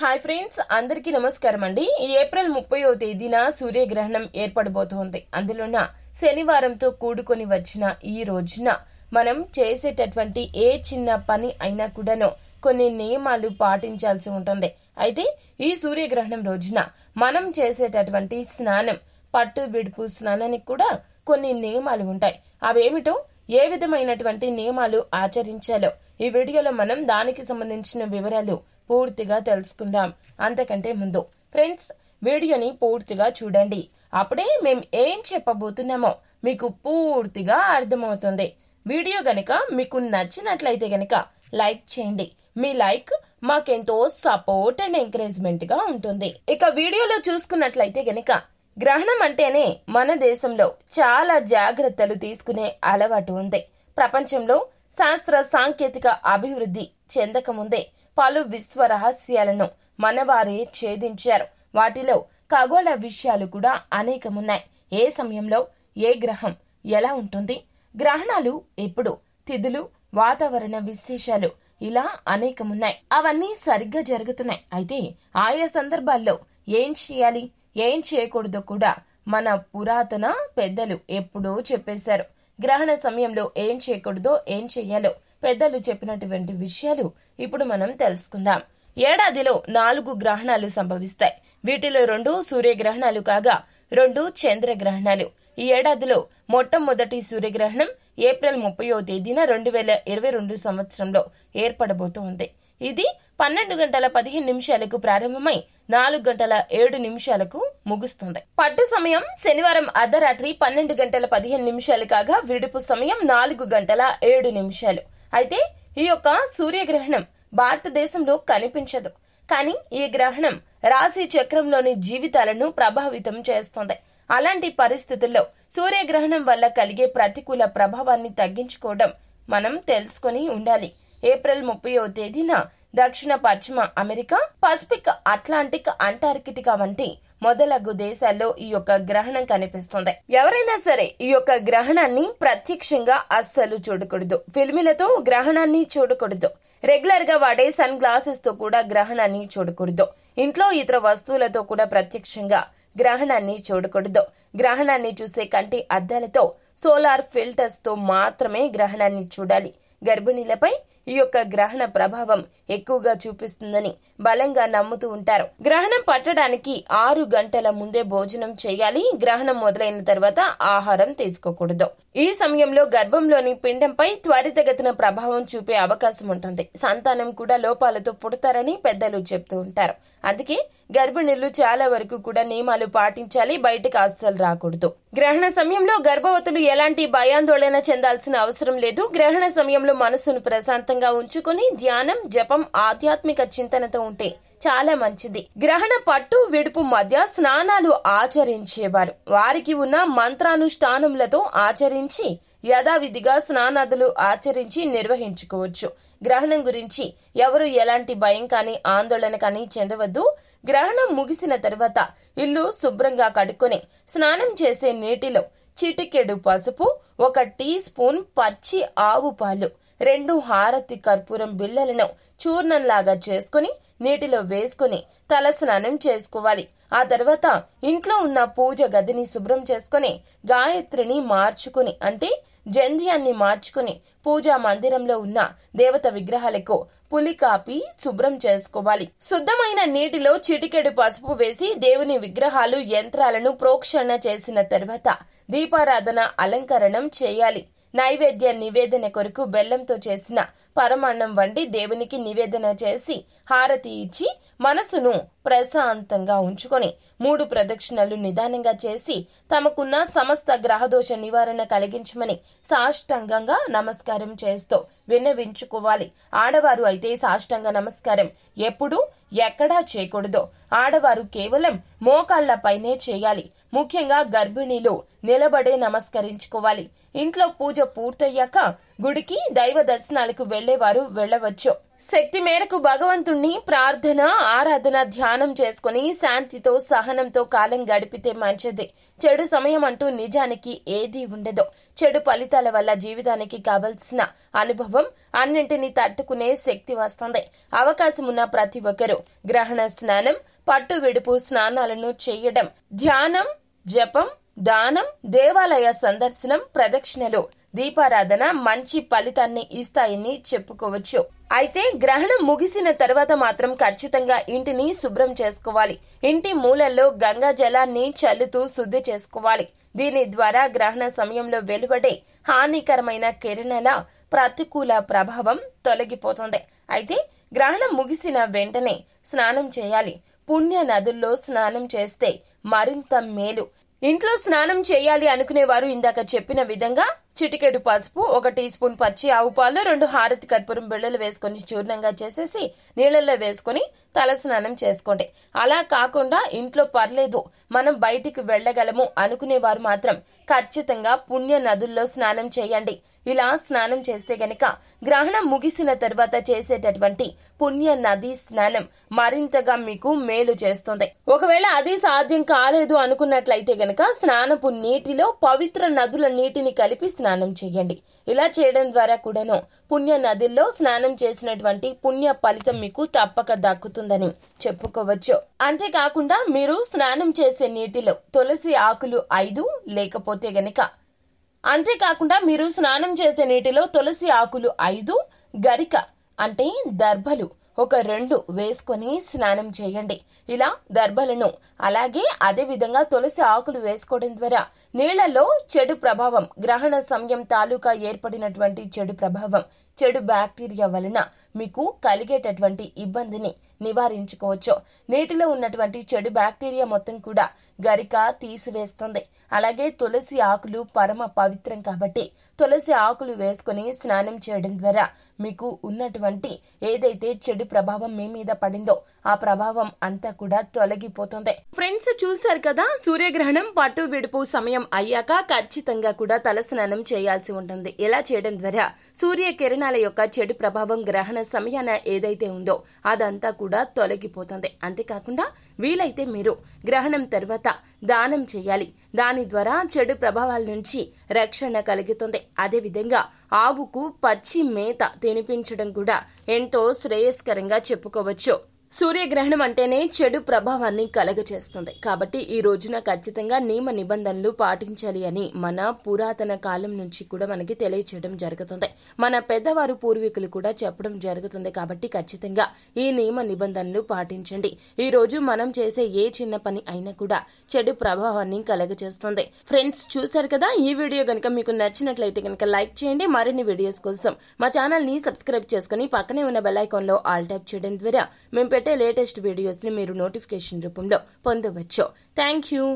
hi friends అందరికీ నమస్కారం అండి ఏప్రిల్ ముప్పయో తేదీన సూర్యగ్రహణం ఏర్పడబోతోంది అందులోన శనివారంతో కూడుకొని వచ్చిన ఈ రోజున మనం చేసేటటువంటి ఏ చిన్న పని అయినా కూడాను కొన్ని నియమాలు పాటించాల్సి ఉంటుంది అయితే ఈ సూర్యగ్రహణం రోజున మనం చేసేటటువంటి స్నానం పట్టు బిడుపు స్నానానికి కూడా కొన్ని నియమాలు ఉంటాయి అవేమిటో ఏ విధమైనటువంటి నియమాలు ఆచరించాలో ఈ వీడియోలో మనం దానికి సంబంధించిన వివరాలు పూర్తిగా తెలుసుకుందాం అంతకంటే ముందు ఫ్రెండ్స్ వీడియోని పూర్తిగా చూడండి అప్పుడే మేము ఏం చెప్పబోతున్నామో మీకు పూర్తిగా అర్థమవుతుంది వీడియో గనక మీకు నచ్చినట్లయితే గనక లైక్ చేయండి మీ లైక్ మాకెంతో సపోర్ట్ అండ్ ఎంకరేజ్మెంట్గా ఉంటుంది ఇక వీడియోలో చూసుకున్నట్లయితే గనక గ్రహణం అంటేనే మన దేశంలో చాలా జాగ్రత్తలు తీసుకునే అలవాటు ఉంది ప్రపంచంలో శాస్త్ర సాంకేతిక అభివృద్ధి చెందకముందే పలు విశ్వ రహస్యాలను మనవారే ఛేదించారు వాటిలో ఖగోళ విషయాలు కూడా అనేకమున్నాయి ఏ సమయంలో ఏ గ్రహం ఎలా ఉంటుంది గ్రహణాలు ఎప్పుడు తిథులు వాతావరణ విశేషాలు ఇలా అనేకమున్నాయి అవన్నీ సరిగ్గా జరుగుతున్నాయి అయితే ఆయా సందర్భాల్లో ఏం చేయాలి ఏం చేయకూడదో కూడా మన పురాతన పెద్దలు ఎప్పుడో చెప్పేశారు గ్రహణ సమయంలో ఏం చేయకూడదో ఏం చేయాలో పెద్దలు చెప్పినటువంటి విషయాలు ఇప్పుడు మనం తెలుసుకుందాం ఏడాదిలో నాలుగు గ్రహణాలు సంభవిస్తాయి వీటిలో రెండు సూర్యగ్రహణాలు కాగా రెండు చంద్రగ్రహణాలు ఈ ఏడాదిలో మొట్టమొదటి సూర్యగ్రహణం ఏప్రిల్ ముప్పయో తేదీన రెండు వేల ఇరవై రెండు సంవత్సరంలో ఏర్పడబోతోంది ఇది పన్నెండు గంటల పదిహేను నిమిషాలకు ప్రారంభమై నాలుగు గంటల ఏడు నిమిషాలకు ముగుస్తుంది పట్టు సమయం శనివారం అర్ధరాత్రి పన్నెండు గంటల పదిహేను నిమిషాలు కాగా విడుపు సమయం నాలుగు గంటల ఏడు నిమిషాలు అయితే ఈ యొక్క సూర్యగ్రహణం భారతదేశంలో కనిపించదు కానీ ఈ గ్రహణం రాశి చక్రంలోని జీవితాలను ప్రభావితం చేస్తుంది అలాంటి పరిస్థితుల్లో సూర్యగ్రహణం వల్ల కలిగే ప్రతికూల ప్రభావాన్ని తగ్గించుకోవడం మనం తెలుసుకొని ఉండాలి ఏప్రిల్ ముప్పయో తేదీన దక్షిణ పశ్చిమ అమెరికా పసిఫిక్ అట్లాంటిక్ అంటార్కిటికా వంటి మొదలగు దేశాల్లో ఈ యొక్క గ్రహణం కనిపిస్తుంది ఎవరైనా సరే ఈ యొక్క గ్రహణాన్ని ప్రత్యక్షంగా అస్సలు చూడకూడదు ఫిల్మిలతో గ్రహణాన్ని చూడకూడదు రెగ్యులర్ గా వాడే సన్ గ్లాసెస్ తో కూడా గ్రహణాన్ని చూడకూడదు ఇంట్లో ఇతర వస్తువులతో కూడా ప్రత్యక్షంగా గ్రహణాన్ని చూడకూడదు గ్రహణాన్ని చూసే కంటి అద్దాలతో సోలార్ ఫిల్టర్స్ తో మాత్రమే గ్రహణాన్ని చూడాలి గర్భిణీలపై ఈ యొక్క గ్రహణ ప్రభావం ఎక్కువగా చూపిస్తుందని బలంగా నమ్ముతూ ఉంటారు గ్రహణం పట్టడానికి ఆరు గంటల ముందే భోజనం చేయాలి గ్రహణం మొదలైన తర్వాత ఆహారం తీసుకోకూడదు ఈ సమయంలో గర్భంలోని పిండంపై త్వరితగతిన ప్రభావం చూపే అవకాశం ఉంటుంది సంతానం కూడా లోపాలతో పుడతారని పెద్దలు చెప్తూ ఉంటారు అందుకే గర్భిణులు చాలా వరకు కూడా నియమాలు పాటించాలి బయటకు అస్సలు రాకూడదు గ్రహణ సమయంలో గర్భవతులు ఎలాంటి భయాందోళన చెందాల్సిన అవసరం లేదు గ్రహణ సమయంలో మనసును ప్రశాంతంగా కేంద్రంగా ఉంచుకుని ధ్యానం జపం ఆధ్యాత్మిక చింతనతో ఉంటే చాలా మంచిది గ్రహణ పట్టు విడుపు మధ్య స్నానాలు ఆచరించేవారు వారికి ఉన్న మంత్రానుష్ఠానములతో ఆచరించి యథావిధిగా స్నానాదులు ఆచరించి నిర్వహించుకోవచ్చు గ్రహణం గురించి ఎవరు ఎలాంటి భయం కానీ ఆందోళన కానీ చెందవద్దు గ్రహణం ముగిసిన తర్వాత ఇల్లు శుభ్రంగా కడుక్కొని స్నానం చేసే నీటిలో చిటికెడు పసుపు ఒక టీ స్పూన్ పచ్చి ఆవు పాలు రెండు హారతి కర్పూరం బిళ్ళలను చూర్ణంలాగా చేసుకుని నీటిలో వేసుకుని తలస్నానం చేసుకోవాలి ఆ తర్వాత ఇంట్లో ఉన్న పూజ గదిని శుభ్రం చేసుకుని గాయత్రిని మార్చుకుని అంటే జంధ్యాన్ని మార్చుకుని పూజా మందిరంలో ఉన్న దేవత విగ్రహాలకు పులి కాపి శుభ్రం చేసుకోవాలి శుద్ధమైన నీటిలో చిటికెడు పసుపు వేసి దేవుని విగ్రహాలు యంత్రాలను ప్రోక్షణ చేసిన తర్వాత దీపారాధన అలంకరణం చేయాలి నైవేద్య నివేదన కొరకు బెల్లంతో చేసిన పరమాన్నం వండి దేవునికి నివేదన చేసి హారతి ఇచ్చి మనసును ప్రశాంతంగా ఉంచుకొని మూడు ప్రదక్షిణలు నిదానంగా చేసి తమకున్న సమస్త గ్రహదోష నివారణ కలిగించమని సాష్టంగంగా నమస్కారం చేస్తూ విన్నవించుకోవాలి ఆడవారు అయితే సాష్టంగ నమస్కారం ఎప్పుడు ఎక్కడా చేయకూడదు ఆడవారు కేవలం మోకాళ్లపైనే చేయాలి ముఖ్యంగా గర్భిణీలు నిలబడే నమస్కరించుకోవాలి ఇంట్లో పూజ పూర్తయ్యాక గుడికి దైవ దర్శనాలకు వెళ్లేవారు వెళ్లవచ్చు శక్తి మేరకు భగవంతుణ్ణి ప్రార్థన ఆరాధన ధ్యానం చేసుకుని శాంతితో సహనంతో కాలం గడిపితే మంచిది చెడు సమయం అంటూ నిజానికి ఏదీ ఉండదు చెడు ఫలితాల వల్ల జీవితానికి కావలసిన అనుభవం అన్నింటినీ తట్టుకునే శక్తి వస్తుంది అవకాశం ఉన్న ప్రతి ఒక్కరూ గ్రహణ స్నానం పట్టు విడుపు స్నానాలను చేయడం ధ్యానం జపం దానం దేవాలయ సందర్శనం ప్రదక్షిణలు దీపారాధన మంచి ఫలితాన్ని ఇస్తాయని చెప్పుకోవచ్చు అయితే గ్రహణం ముగిసిన తర్వాత మాత్రం ఖచ్చితంగా ఇంటిని శుభ్రం చేసుకోవాలి ఇంటి మూలల్లో గంగా జలాన్ని చల్లుతూ శుద్ధి చేసుకోవాలి దీని ద్వారా గ్రహణ సమయంలో వెలువడే హానికరమైన కిరణాల ప్రతికూల ప్రభావం తొలగిపోతుంది అయితే గ్రహణం ముగిసిన వెంటనే స్నానం చేయాలి పుణ్య నదుల్లో స్నానం చేస్తే మరింత మేలు ఇంట్లో స్నానం చేయాలి అనుకునేవారు ఇందాక చెప్పిన విధంగా చిటికెడు పసుపు ఒక టీ స్పూన్ పచ్చి ఆవు పాలు రెండు హారతి కర్పూరం బిళ్ళలు వేసుకొని చూర్ణంగా చేసేసి నీళ్ళల్లో వేసుకొని తలస్నానం చేసుకోండి అలా కాకుండా ఇంట్లో పర్లేదు మనం బయటికి వెళ్ళగలము అనుకునేవారు మాత్రం ఖచ్చితంగా పుణ్య నదుల్లో స్నానం చేయండి ఇలా స్నానం చేస్తే గనక గ్రహణం ముగిసిన తర్వాత చేసేటటువంటి పుణ్య నది స్నానం మరింతగా మీకు మేలు చేస్తుంది ఒకవేళ అది సాధ్యం కాలేదు అనుకున్నట్లయితే గనక స్నానపు నీటిలో పవిత్ర నదుల నీటిని కలిపి స్నానం చేయండి ఇలా చేయడం ద్వారా కూడాను పుణ్య నదుల్లో స్నానం చేసినటువంటి పుణ్య ఫలితం మీకు తప్పక దక్కుతుందని చెప్పుకోవచ్చు అంతేకాకుండా మీరు స్నానం చేసే నీటిలో తులసి ఆకులు ఐదు లేకపోతే గనక అంతేకాకుండా మీరు స్నానం చేసే నీటిలో తులసి ఆకులు ఐదు గరిక అంటే దర్భలు ఒక రెండు వేసుకొని స్నానం చేయండి ఇలా దర్భలను అలాగే అదే విధంగా తులసి ఆకులు వేసుకోవడం ద్వారా నీళ్లలో చెడు ప్రభావం గ్రహణ సమయం తాలూకా ఏర్పడినటువంటి చెడు ప్రభావం చెడు బ్యాక్టీరియా వలన మీకు కలిగేటటువంటి ఇబ్బందిని నివారించుకోవచ్చు నీటిలో ఉన్నటువంటి చెడు బ్యాక్టీరియా మొత్తం కూడా గరిక తీసివేస్తుంది అలాగే తులసి ఆకులు పరమ పవిత్రం కాబట్టి తులసి ఆకులు వేసుకుని స్నానం చేయడం ద్వారా మీకు ఉన్నటువంటి ఏదైతే చెడు ప్రభావం మీ మీద పడిందో ఆ ప్రభావం అంతా కూడా తొలగిపోతుంది ఫ్రెండ్స్ చూశారు కదా సూర్యగ్రహణం పట్టు విడుపు సమయం అయ్యాక ఖచ్చితంగా కూడా తలస్నానం చేయాల్సి ఉంటుంది ఇలా చేయడం ద్వారా సూర్యకిరణ విత్తనాల యొక్క చెడు ప్రభావం గ్రహణ సమయాన ఏదైతే ఉందో అదంతా కూడా తొలగిపోతుంది అంతేకాకుండా వీలైతే మీరు గ్రహణం తర్వాత దానం చేయాలి దాని ద్వారా చెడు ప్రభావాల నుంచి రక్షణ కలుగుతుంది అదేవిధంగా ఆవుకు పచ్చి మేత తినిపించడం కూడా ఎంతో శ్రేయస్కరంగా చెప్పుకోవచ్చు సూర్యగ్రహణం అంటేనే చెడు ప్రభావాన్ని కలగచేస్తుంది కాబట్టి ఈ రోజున ఖచ్చితంగా నియమ నిబంధనలు పాటించాలి అని మన పురాతన కాలం నుంచి కూడా మనకి తెలియచేయడం జరుగుతుంది మన పెద్దవారు పూర్వీకులు కూడా చెప్పడం జరుగుతుంది కాబట్టి ఖచ్చితంగా ఈ నియమ నిబంధనలు పాటించండి ఈ రోజు మనం చేసే ఏ చిన్న పని అయినా కూడా చెడు ప్రభావాన్ని కలగచేస్తుంది ఫ్రెండ్స్ చూశారు కదా ఈ వీడియో కనుక మీకు నచ్చినట్లయితే కనుక లైక్ చేయండి మరిన్ని వీడియోస్ కోసం మా ఛానల్ ని సబ్స్క్రైబ్ చేసుకుని పక్కనే ఉన్న బెల్ ఐకాన్ లో ఆల్ టైప్ చేయడం ద్వారా మేము పెట్టే లేటెస్ట్ వీడియోస్ని మీరు నోటిఫికేషన్ రూపంలో పొందవచ్చు థ్యాంక్ యూ